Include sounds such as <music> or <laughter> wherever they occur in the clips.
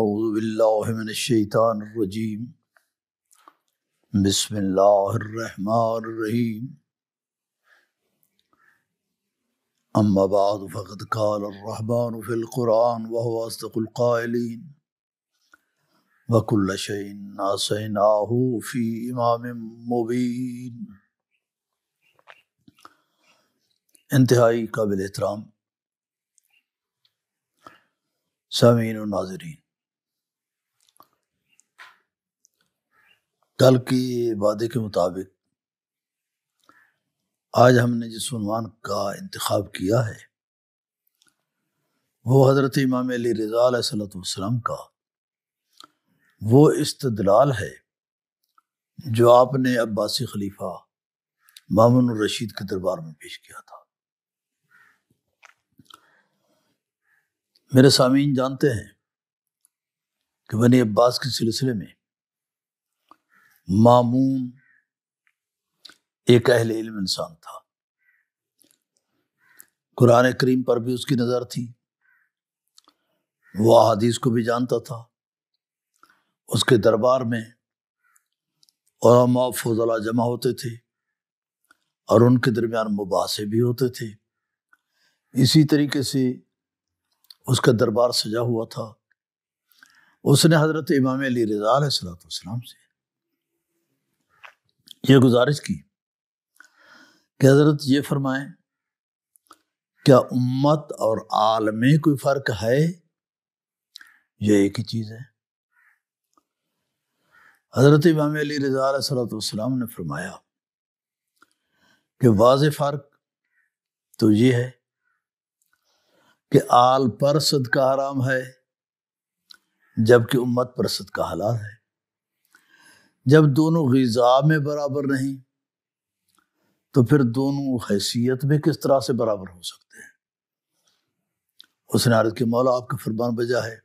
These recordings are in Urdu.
أعوذ بالله من الشيطان الرجيم بسم الله الرحمن الرحيم أما بعد فقد قال الرحمن في القرآن وهو أصدق القائلين وكل شيء أصيناه في إمام مبين انتهائي قبل احترام سامين و ناظرين کل کی وعدے کے مطابق آج ہم نے جس عنوان کا انتخاب کیا ہے وہ حضرت امام علی رضا علیہ صلاۃ والسلام کا وہ استدلال ہے جو آپ نے عباسی خلیفہ مامون الرشید کے دربار میں پیش کیا تھا میرے سامعین جانتے ہیں کہ بنی عباس کے سلسلے میں مامون ایک اہل علم انسان تھا قرآن کریم پر بھی اس کی نظر تھی وہ حدیث کو بھی جانتا تھا اس کے دربار میں علماء فضلہ جمع ہوتے تھے اور ان کے درمیان مباحثے بھی ہوتے تھے اسی طریقے سے اس کا دربار سجا ہوا تھا اس نے حضرت امام علی رضا علیہ السلام والسلام سے یہ گزارش کی کہ حضرت یہ فرمائیں کیا امت اور آل میں کوئی فرق ہے یہ ایک ہی چیز ہے حضرت امام علی رضا علیہ سرۃسلام نے فرمایا کہ واضح فرق تو یہ ہے کہ آل پر صدقہ حرام ہے جبکہ امت پر صدقہ حلال ہے جب دونوں غذا میں برابر نہیں تو پھر دونوں حیثیت میں کس طرح سے برابر ہو سکتے ہیں اس نے عرض کے مولا آپ کے فرمان بجا ہے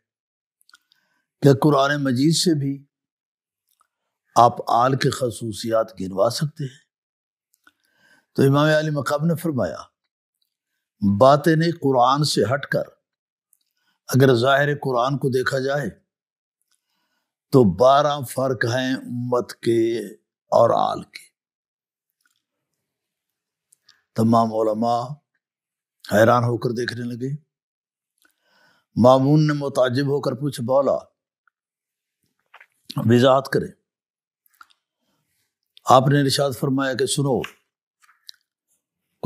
کہ قرآن مجید سے بھی آپ آل کے خصوصیات گنوا سکتے ہیں تو امام علی مقاب نے فرمایا باتیں قرآن سے ہٹ کر اگر ظاہر قرآن کو دیکھا جائے تو بارہ فرق ہیں امت کے اور آل کے تمام علماء حیران ہو کر دیکھنے لگے مامون نے متعجب ہو کر پوچھ بولا وضاحت کرے آپ نے رشاد فرمایا کہ سنو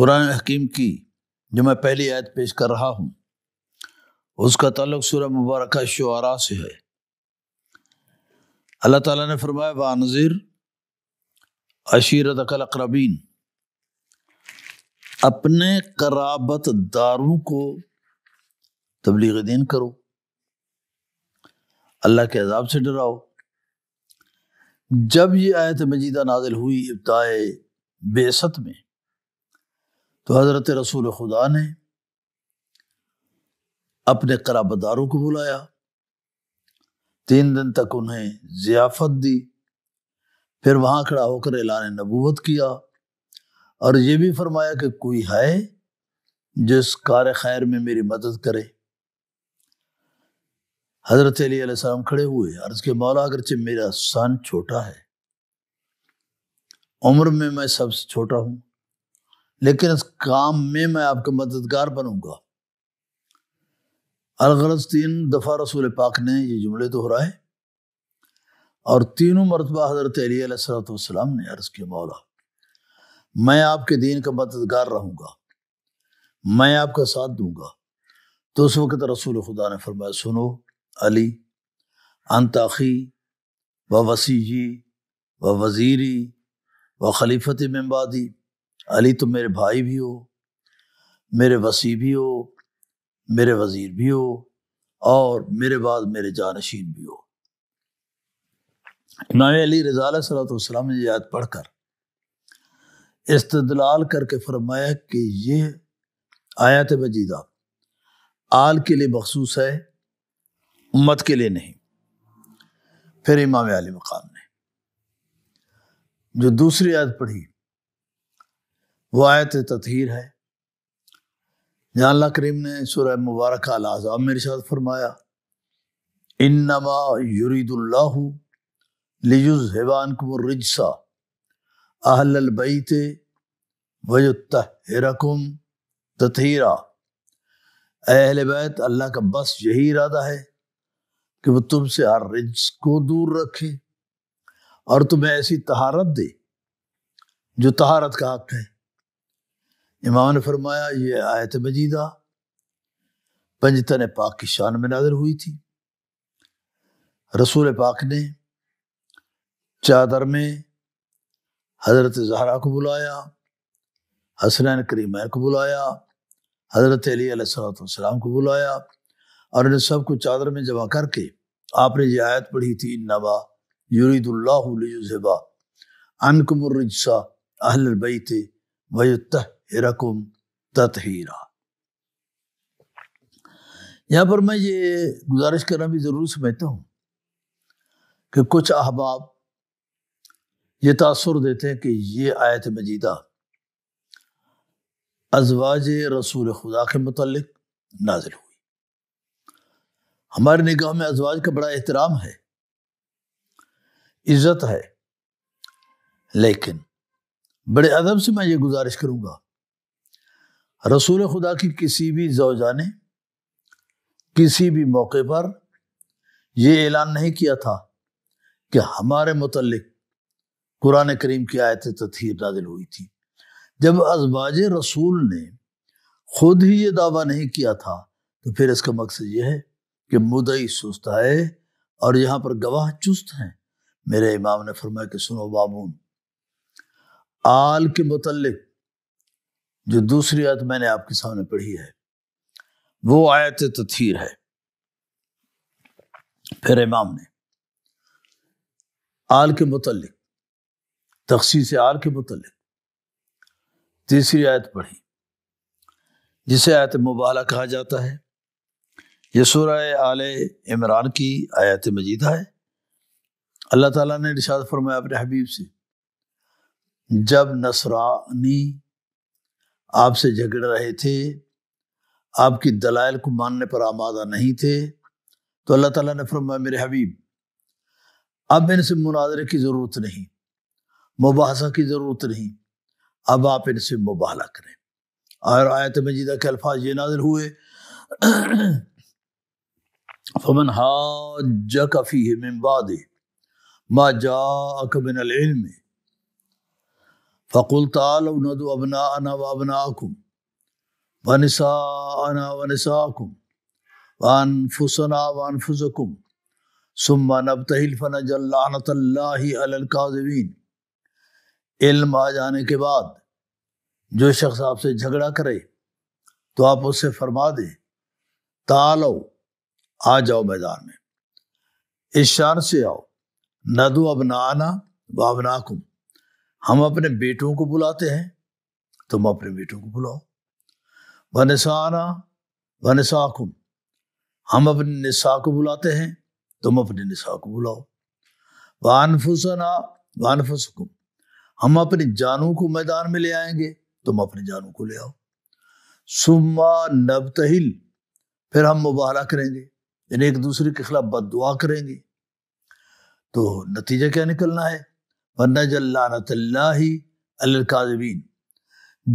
قرآن حکیم کی جو میں پہلی آیت پیش کر رہا ہوں اس کا تعلق سورہ مبارکہ شعرا سے ہے اللہ تعالیٰ نے فرمایا با نظیر عشیرت اکل اقربین اپنے قرابت داروں کو تبلیغ دین کرو اللہ کے عذاب سے ڈراؤ جب یہ آیت مجیدہ نازل ہوئی ابتائے بیست میں تو حضرت رسول خدا نے اپنے قرابت داروں کو بلایا تین دن تک انہیں ضیافت دی پھر وہاں کھڑا ہو کر اعلان نبوت کیا اور یہ بھی فرمایا کہ کوئی ہے جو اس کار خیر میں میری مدد کرے حضرت علی علیہ السلام کھڑے ہوئے اور اس کے اگرچہ میرا سن چھوٹا ہے عمر میں میں سب سے چھوٹا ہوں لیکن اس کام میں میں آپ کا مددگار بنوں گا الغرض تین دفعہ رسول پاک نے یہ جملے دہرائے ہے اور تینوں مرتبہ حضرت علی علیہ السلۃ والسلام نے عرض کیا مولا میں آپ کے دین کا مددگار رہوں گا میں آپ کا ساتھ دوں گا تو اس وقت رسول خدا نے فرمایا سنو علی انتاخی و وسی جی وزیری و خلیفت ممبادی علی تم میرے بھائی بھی ہو میرے وسیع بھی ہو میرے وزیر بھی ہو اور میرے بعد میرے جانشین بھی ہو امام علی رضا صلی اللہ وسلم نے یاد پڑھ کر استدلال کر کے فرمایا کہ یہ آیات مجیدہ آل کے لیے مخصوص ہے امت کے لیے نہیں پھر امام علی مقام نے جو دوسری آیت پڑھی وہ آیت تطہیر ہے جہاں اللہ کریم نے سورہ مبارک الزٰ میرے ساتھ فرمایا یرید اللہ لیجز کم رجسا اہل البعیتے وجتحرکم تطہیرہ دتیرا اہل بیت اللہ کا بس یہی ارادہ ہے کہ وہ تم سے ہر رج کو دور رکھے اور تمہیں ایسی تہارت دے جو تہارت کا حق ہے امام نے فرمایا یہ آیت مجیدہ پنجتن پاک کی شان میں نادر ہوئی تھی رسول پاک نے چادر میں حضرت زہرہ کو بلایا حسنین کریمین کو بلایا حضرت علی علیہ السلام والسلام کو بلایا اور انہیں سب کو چادر میں جمع کر کے آپ نے یہ آیت پڑھی تھی نبا یورید اللہ انکم کمرہ اہل البیت ویتہ رقم تطہیرا یہاں پر میں یہ گزارش کرنا بھی ضرور سمجھتا ہوں کہ کچھ احباب یہ تاثر دیتے ہیں کہ یہ آیت مجیدہ ازواج رسول خدا کے متعلق نازل ہوئی ہمارے نگاہ میں ازواج کا بڑا احترام ہے عزت ہے لیکن بڑے ادب سے میں یہ گزارش کروں گا رسول خدا کی کسی بھی زوجہ نے کسی بھی موقع پر یہ اعلان نہیں کیا تھا کہ ہمارے متعلق قرآن کریم کی آیت تطہیر نازل ہوئی تھی جب ازباج رسول نے خود ہی یہ دعویٰ نہیں کیا تھا تو پھر اس کا مقصد یہ ہے کہ مدعی سست ہے اور یہاں پر گواہ چست ہیں میرے امام نے فرمایا کہ سنو بابون آل کے متعلق جو دوسری آیت میں نے آپ کے سامنے پڑھی ہے وہ آیت تطہیر ہے پھر امام نے آل کے متعلق تخصیص آل کے متعلق تیسری آیت پڑھی جسے آیت مبالا کہا جاتا ہے یہ سورہ آل عمران کی آیت مجیدہ ہے اللہ تعالیٰ نے رشاد فرمایا اپنے حبیب سے جب نسرانی آپ سے جھگڑ رہے تھے آپ کی دلائل کو ماننے پر آمادہ نہیں تھے تو اللہ تعالیٰ نے فرما میرے حبیب اب ان سے مناظرے کی ضرورت نہیں مباحثہ کی ضرورت نہیں اب آپ ان سے مباحلہ کریں اور آیت مجیدہ کے الفاظ یہ نازل ہوئے ماں جا من العلم فقول و ندو کم ونسا انا ونسا کم وان فسنا وان فکم سمن اب تلفل علم آ جانے کے بعد جو شخص آپ سے جھگڑا کرے تو آپ اس سے فرما دیں تالو آ جاؤ میدان میں اس شان سے آؤ ندو ابنانہ بابنا کم ہم اپنے بیٹوں کو بلاتے ہیں تم اپنے بیٹوں کو بلاؤ بنسانا بنساکم ہم اپنے نسا کو بلاتے ہیں تم اپنے نسا کو بلاؤ وانفسنا وانفسکم ہم اپنی جانوں کو میدان میں لے آئیں گے تم اپنی جانوں کو لے آؤ سما نبتہل پھر ہم مبارہ کریں گے یعنی ایک دوسرے کے خلاف بد دعا کریں گے تو نتیجہ کیا نکلنا ہے اللہ القاضب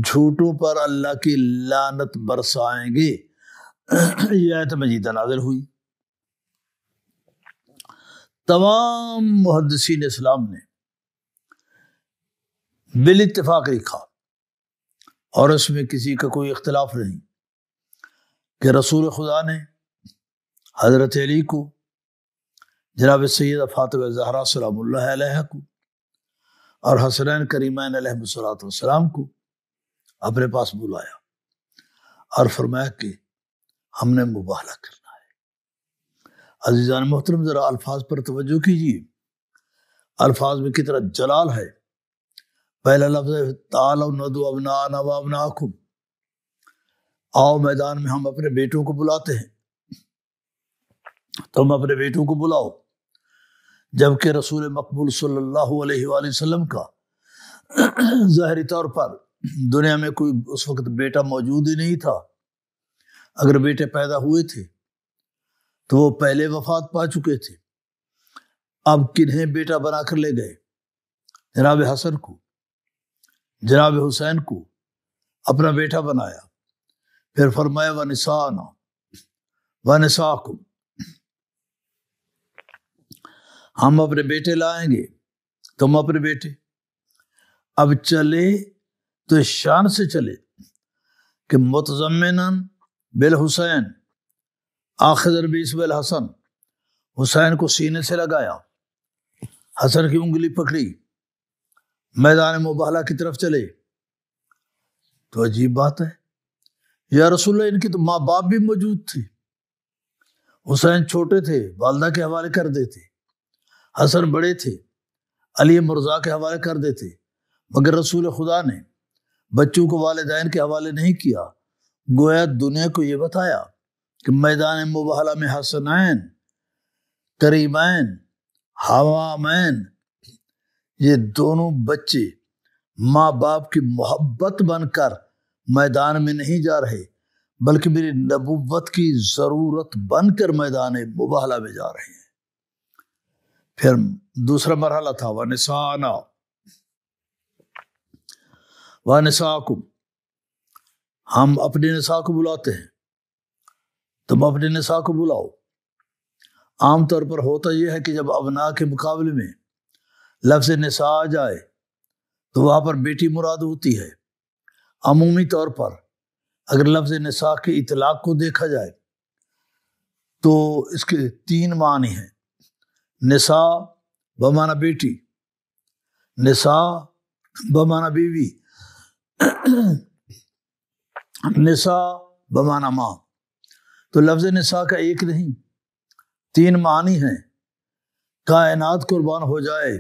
جھوٹوں پر اللہ کی لانت برسائیں گے یہ آیت مجیدہ نازل ہوئی تمام محدثین اسلام نے بال اتفاق لکھا اور اس میں کسی کا کوئی اختلاف نہیں کہ رسول خدا نے حضرت علی کو جناب سید فاطمہ زہرا سلام اللہ علیہ کو اور حسنین کریمین علیہ صلاۃ والسلام کو اپنے پاس بلایا اور فرمایا کہ ہم نے مباہلا کرنا ہے عزیزان محترم ذرا الفاظ پر توجہ کیجیے الفاظ میں کی طرح جلال ہے پہلا لفظ ہے و ندو ابنا ابن آؤ میدان میں ہم اپنے بیٹوں کو بلاتے ہیں تم اپنے بیٹوں کو بلاؤ جبکہ رسول مقبول صلی اللہ علیہ وآلہ وسلم کا <clears throat> ظاہری طور پر دنیا میں کوئی اس وقت بیٹا موجود ہی نہیں تھا اگر بیٹے پیدا ہوئے تھے تو وہ پہلے وفات پا چکے تھے اب کنہیں بیٹا بنا کر لے گئے جناب حسن کو جناب حسین کو اپنا بیٹا بنایا پھر فرمایا و نسا و نسا کو ہم اپنے بیٹے لائیں گے تم اپنے بیٹے اب چلے تو شان سے چلے کہ متضمن بالحسین حسین آخر بیس بالحسن حسین کو سینے سے لگایا حسن کی انگلی پکڑی میدان مبالا کی طرف چلے تو عجیب بات ہے یا رسول اللہ ان کی تو ماں باپ بھی موجود تھی حسین چھوٹے تھے والدہ کے حوالے کر دیتے حسن بڑے تھے علی مرزا کے حوالے کر دیتے مگر رسول خدا نے بچوں کو والدین کے حوالے نہیں کیا گویا دنیا کو یہ بتایا کہ میدان مباحلہ میں حسنین کریمائن حوامین یہ دونوں بچے ماں باپ کی محبت بن کر میدان میں نہیں جا رہے بلکہ میری نبوت کی ضرورت بن کر میدان مبحلہ میں جا رہے ہیں پھر دوسرا مرحلہ تھا وہ نسانا و نسا ہم اپنے نسا کو بلاتے ہیں تم اپنے نسا کو بلاؤ عام طور پر ہوتا یہ ہے کہ جب ابنا کے مقابلے میں لفظ نسا آ جائے تو وہاں پر بیٹی مراد ہوتی ہے عمومی طور پر اگر لفظ نسا کے اطلاق کو دیکھا جائے تو اس کے تین معنی ہیں نسا بمانا بیٹی نسا بمانا بیوی نسا بمانا ماں تو لفظ نسا کا ایک نہیں تین معنی ہیں کائنات قربان ہو جائے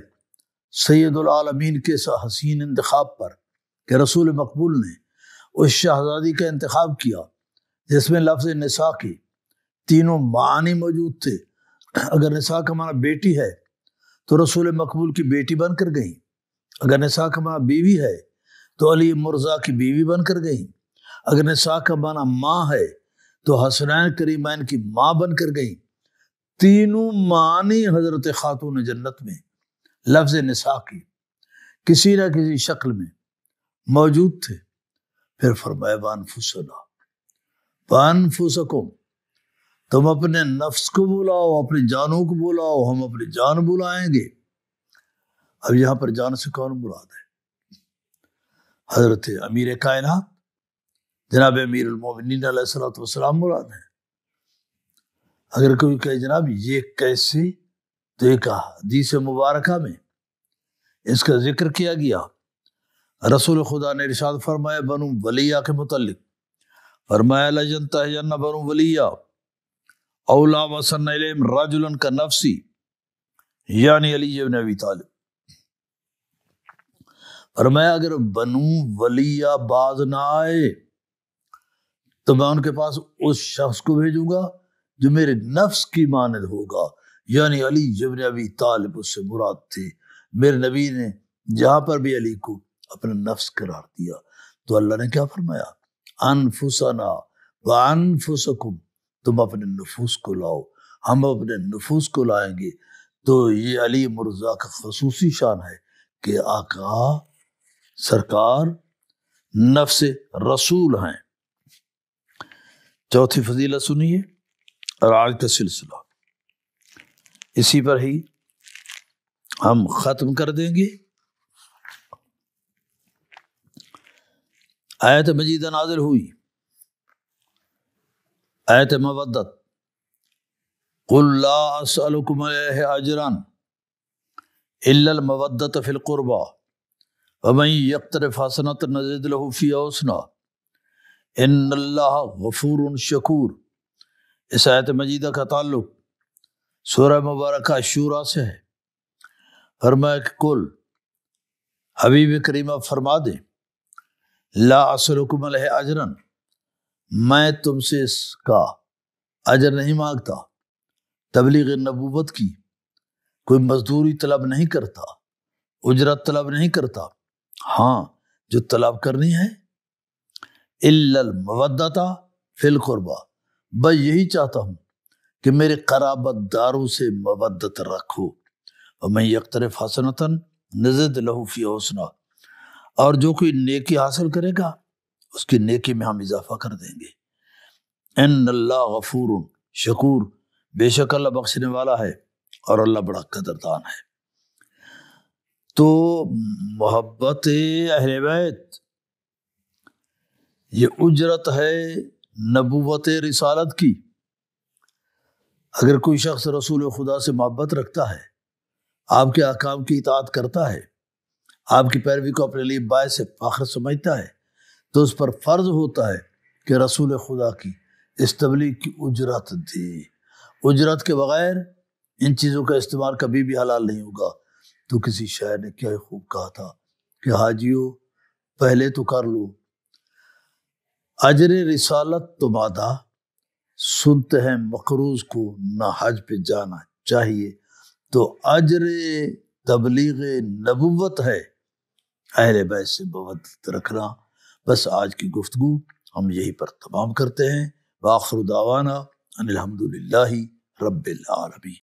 سید العالمین کے حسین انتخاب پر کہ رسول مقبول نے اس شہزادی کا انتخاب کیا جس میں لفظ نسا کی تینوں معنی موجود تھے اگر نساء کا معنی بیٹی ہے تو رسول مقبول کی بیٹی بن کر گئیں اگر نساء کا معنی بیوی ہے تو علی مرزا کی بیوی بن کر گئیں اگر نساء کا معنی ماں ہے تو حسنین کریمین کی ماں بن کر گئیں تینوں معنی حضرت خاتون جنت میں لفظ نساء کی کسی نہ کسی شکل میں موجود تھے پھر فرمائے وانفسلہ بان پھو تم اپنے نفس کو بلاؤ اپنی جانوں کو بلاؤ ہم اپنی جان بلائیں گے اب یہاں پر جان سے کون مراد ہے حضرت امیر کائنات جناب امیر المومنین علیہ السلط والسلام مراد ہے اگر کوئی کہے جناب یہ کیسے تو یہ کہا حدیث مبارکہ میں اس کا ذکر کیا گیا رسول خدا نے رشاد فرمایا بنو ولیہ کے متعلق فرمایا جنا بنو ولیہ اولا وسن راج الن کا نفسی یعنی علی طالب اگر باز نہ آئے تو میں ان کے پاس اس شخص کو بھیجوں گا جو میرے نفس کی ماند ہوگا یعنی علی ابن نبی طالب اس سے مراد تھے میرے نبی نے جہاں پر بھی علی کو اپنا نفس قرار دیا تو اللہ نے کیا فرمایا و انفسکم تم اپنے نفوس کو لاؤ ہم اپنے نفوس کو لائیں گے تو یہ علی مرزا کا خصوصی شان ہے کہ آقا سرکار نفس رسول ہیں چوتھی فضیلہ سنیے آج کا سلسلہ اسی پر ہی ہم ختم کر دیں گے آیت مجید نازل ہوئی آیت مودت قل لا اسألكم علیہ اجران الا المودت فی القربہ ومن یقترف حسنت نزد له فی اوسنا ان اللہ غفور شکور اس آیت مجیدہ کا تعلق سورہ مبارکہ شورا سے ہے فرمایا کہ کل حبیب کریمہ فرما دیں لا اصلکم علیہ اجرن میں تم سے اس کا اجر نہیں مانگتا تبلیغ نبوت کی کوئی مزدوری طلب نہیں کرتا اجرت طلب نہیں کرتا ہاں جو طلب کرنی ہے المودتا فی القربہ میں یہی چاہتا ہوں کہ میرے قرابت داروں سے مودت رکھو اور میں یکترف حسنتاً نزد فی حسنہ اور جو کوئی نیکی حاصل کرے گا اس کی نیکی میں ہم اضافہ کر دیں گے ان اللہ غفور شکور بے شک اللہ بخشنے والا ہے اور اللہ بڑا قدردان ہے تو محبت اہل بیت یہ اجرت ہے نبوت رسالت کی اگر کوئی شخص رسول خدا سے محبت رکھتا ہے آپ کے احکام کی اطاعت کرتا ہے آپ کی پیروی کو اپنے لیے باعث فخر سمجھتا ہے تو اس پر فرض ہوتا ہے کہ رسول خدا کی اس تبلیغ کی اجرت دی اجرت کے بغیر ان چیزوں کا استعمال کبھی بھی حلال نہیں ہوگا تو کسی شاعر نے کیا خوب کہا تھا کہ حاجیو پہلے تو کر لو اجر رسالت تو مادہ سنتے ہیں مقروض کو نہ حج پہ جانا چاہیے تو اجر تبلیغ نبوت ہے اہل بیت سے بہت رکھنا بس آج کی گفتگو ہم یہی پر تمام کرتے ہیں دعوانا ان الحمد للہ رب العالمین